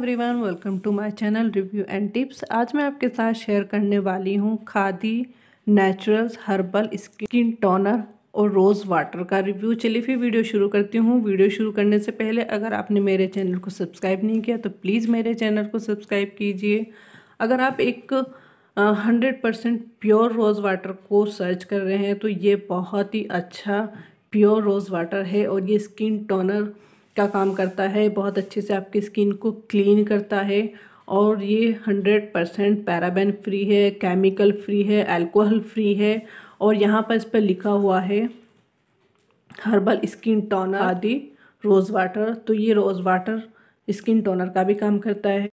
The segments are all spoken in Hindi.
everyone welcome to my channel review and tips आज मैं आपके साथ शेयर करने वाली हूँ Khadi Naturals herbal skin toner और रोज़ वाटर का रिव्यू चलिए फिर वीडियो शुरू करती हूँ वीडियो शुरू करने से पहले अगर आपने मेरे चैनल को सब्सक्राइब नहीं किया तो प्लीज़ मेरे चैनल को सब्सक्राइब कीजिए अगर आप एक hundred percent pure rose water को सर्च कर रहे हैं तो ये बहुत ही अच्छा प्योर रोज़ वाटर है और ये स्किन टोनर का काम करता है बहुत अच्छे से आपकी स्किन को क्लीन करता है और ये हंड्रेड परसेंट पैराबेन फ्री है केमिकल फ्री है अल्कोहल फ्री है और यहाँ पर इस पर लिखा हुआ है हर्बल स्किन टोनर आदि रोज़ वाटर तो ये रोज़ वाटर स्किन टोनर का भी काम करता है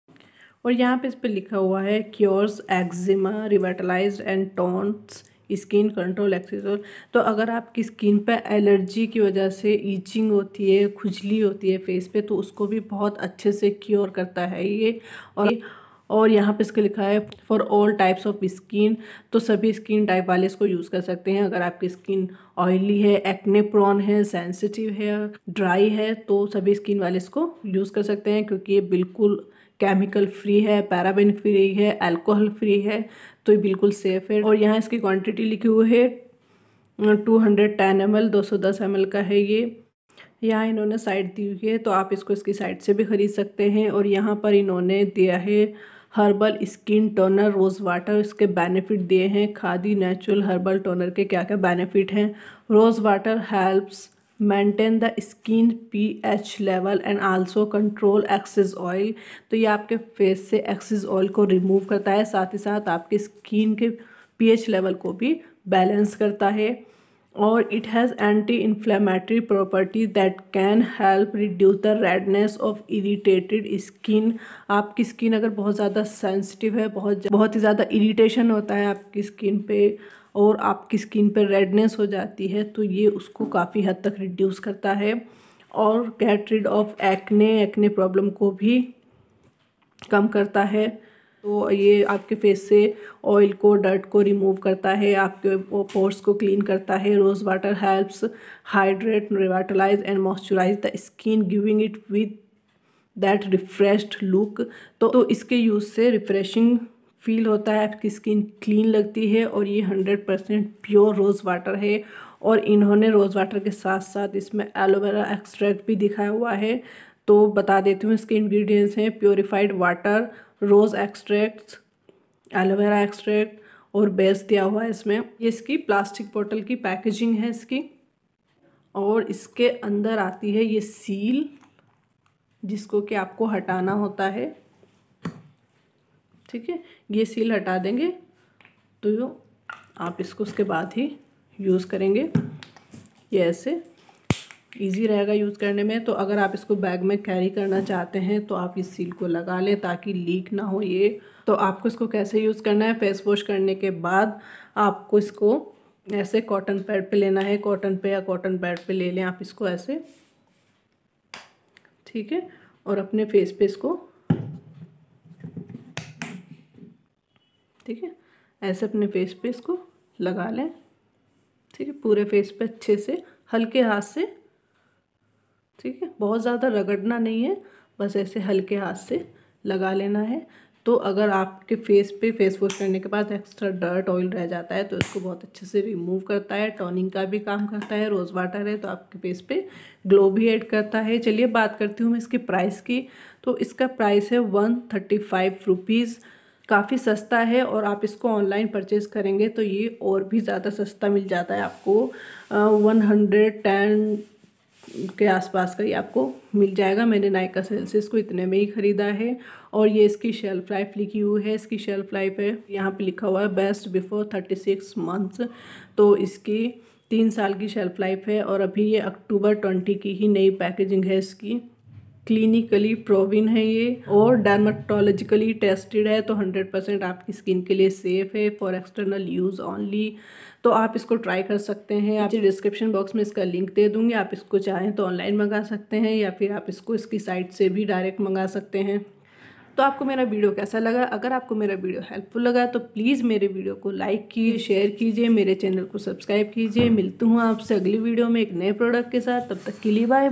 और यहाँ पे इस पर लिखा हुआ है cures eczema revitalize and tones skin control excess oil तो अगर आपकी स्किन पे एलर्जी की वजह से ईचिंग होती है खुजली होती है फेस पे तो उसको भी बहुत अच्छे से क्योर करता है ये और और यहाँ पे इसको लिखा है for all types of skin तो सभी स्किन टाइप वाले इसको यूज़ कर सकते हैं अगर आपकी स्किन ऑयली है एक्ने प्रॉन है सेंसिटिव है ड्राई है तो सभी स्किन वाले इसको यूज़ कर सकते हैं क्योंकि ये बिल्कुल केमिकल फ्री है पैराबिन फ्री है अल्कोहल फ्री है तो ये बिल्कुल सेफ़ है और यहाँ इसकी क्वान्टिटी लिखी हुई है two hundred ten M L दो सौ दस एम एल का है ये यहाँ इन्होंने साइड दी हुई है तो आप इसको इसकी साइड से भी ख़रीद सकते हैं और यहाँ पर इन्होंने दिया है herbal skin toner rose water इसके बेनिफिट दिए हैं खादी नेचुरल हर्बल टोनर के क्या क्या बेनिफिट हैं rose water helps maintain the skin P H level and also control excess oil तो ये आपके फेस से एक्सेस ऑयल को रिमूव करता है साथ ही साथ आपके स्किन के पीएच लेवल को भी बैलेंस करता है और it has anti inflammatory property that can help reduce the redness of irritated skin आपकी स्किन अगर बहुत ज़्यादा सेंसिटिव है बहुत बहुत ही ज़्यादा इरीटेशन होता है आपकी स्किन पे और आपकी स्किन पे रेडनेस हो जाती है तो ये उसको काफ़ी हद तक रिड्यूस करता है और get rid of acne acne problem को भी कम करता है तो ये आपके फेस से ऑयल को डर्ट को रिमूव करता है आपके पोर्स को क्लीन करता है rose water helps hydrate revitalize and moisturize the skin giving it with that refreshed look तो, तो इसके यूज़ से रिफ्रेशिंग फील होता है आपकी स्किन क्लीन लगती है और ये hundred percent pure rose water है और इन्होंने रोज़ वाटर के साथ साथ इसमें एलोवेरा एक्सट्रैक्ट भी दिखाया हुआ है तो बता देती हूँ इसके इंग्रेडिएंट्स हैं purified water rose extracts aloe vera extract और बेस दिया हुआ है इसमें ये इसकी प्लास्टिक बोतल की पैकेजिंग है इसकी और इसके अंदर आती है ये सील जिसको कि आपको हटाना होता है ठीक है ये सील हटा देंगे तो आप इसको उसके बाद ही यूज़ करेंगे ये ऐसे ईजी रहेगा यूज़ करने में तो अगर आप इसको बैग में कैरी करना चाहते हैं तो आप इस सील को लगा लें ताकि लीक ना हो ये तो आपको इसको कैसे यूज़ करना है फेस वॉश करने के बाद आपको इसको ऐसे कॉटन पैड पे लेना है कॉटन पे या कॉटन पैड पे ले लें आप इसको ऐसे ठीक है और अपने फेस पे इसको ठीक है ऐसे अपने फेस पे इसको लगा लें ठीक है पूरे फेस पे अच्छे से हल्के हाथ से ठीक है बहुत ज़्यादा रगड़ना नहीं है बस ऐसे हल्के हाथ से लगा लेना है तो अगर आपके फेस पे फेस वॉश करने के बाद एक्स्ट्रा डर्ट ऑयल रह जाता है तो इसको बहुत अच्छे से रिमूव करता है टॉनिंग का भी काम करता है रोज़ वाटर है तो आपके फेस पे ग्लो भी ऐड करता है चलिए बात करती हूँ मैं इसके प्राइस की तो इसका प्राइस है वन थर्टी फाइव रुपीज़ काफ़ी सस्ता है और आप इसको ऑनलाइन परचेज़ करेंगे तो ये और भी ज़्यादा सस्ता मिल जाता है आपको वन हंड्रेड के आसपास का ही आपको मिल जाएगा मैंने नायका सेल्स से इसको इतने में ही ख़रीदा है और ये इसकी शेल्फ लाइफ लिखी हुई है इसकी शेल्फ लाइफ है यहाँ पे लिखा हुआ है best before thirty six months तो इसकी तीन साल की शेल्फ लाइफ है और अभी ये अक्टूबर ट्वेंटी की ही नई पैकेजिंग है इसकी क्लिनिकली प्रोविन है ये और डर्माटोलॉजिकली टेस्टेड है तो 100 परसेंट आपकी स्किन के लिए सेफ है फॉर एक्सटर्नल यूज़ ऑनली तो आप इसको ट्राई कर सकते हैं आप डिस्क्रिप्शन बॉक्स में इसका लिंक दे दूँगी आप इसको चाहें तो ऑनलाइन मंगा सकते हैं या फिर आप इसको इसकी साइट से भी डायरेक्ट मंगा सकते हैं तो आपको मेरा वीडियो कैसा लगा अगर आपको मेरा वीडियो हेल्पफुल लगा तो प्लीज़ मेरे वीडियो को लाइक कीजिए शेयर कीजिए मेरे चैनल को सब्सक्राइब कीजिए मिलती हूँ आपसे अगली वीडियो में एक नए प्रोडक्ट के साथ तब तक के लिए बाय